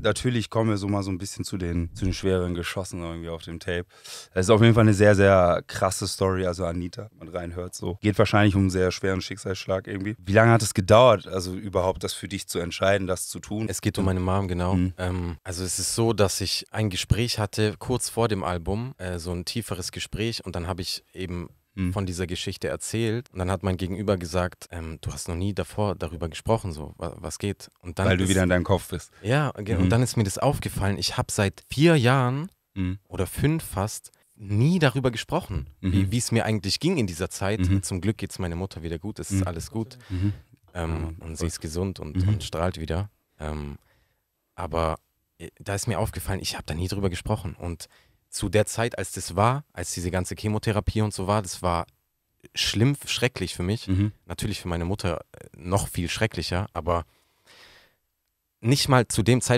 Natürlich kommen wir so mal so ein bisschen zu den, zu den schweren Geschossen irgendwie auf dem Tape. Es ist auf jeden Fall eine sehr, sehr krasse Story. Also Anita, man reinhört so. Geht wahrscheinlich um einen sehr schweren Schicksalsschlag irgendwie. Wie lange hat es gedauert, also überhaupt das für dich zu entscheiden, das zu tun? Es geht um meine Mom, genau. Mhm. Ähm, also es ist so, dass ich ein Gespräch hatte, kurz vor dem Album, äh, so ein tieferes Gespräch. Und dann habe ich eben mhm. von dieser Geschichte erzählt. Und dann hat mein Gegenüber gesagt, ähm, du hast noch nie davor darüber gesprochen, so was geht. Und dann Weil du wieder in deinem Kopf bist. Ja, mhm. und dann ist mir das aufgefallen. Ich habe seit vier Jahren mhm. oder fünf fast nie darüber gesprochen, mhm. wie es mir eigentlich ging in dieser Zeit. Mhm. Zum Glück geht es meiner Mutter wieder gut, es ist mhm. alles gut. Ähm, und sie ist gesund und, und strahlt wieder. Ähm, aber äh, da ist mir aufgefallen, ich habe da nie drüber gesprochen. Und zu der Zeit, als das war, als diese ganze Chemotherapie und so war, das war schlimm, schrecklich für mich. Mhm. Natürlich für meine Mutter äh, noch viel schrecklicher, aber nicht mal zu dem Zeitpunkt.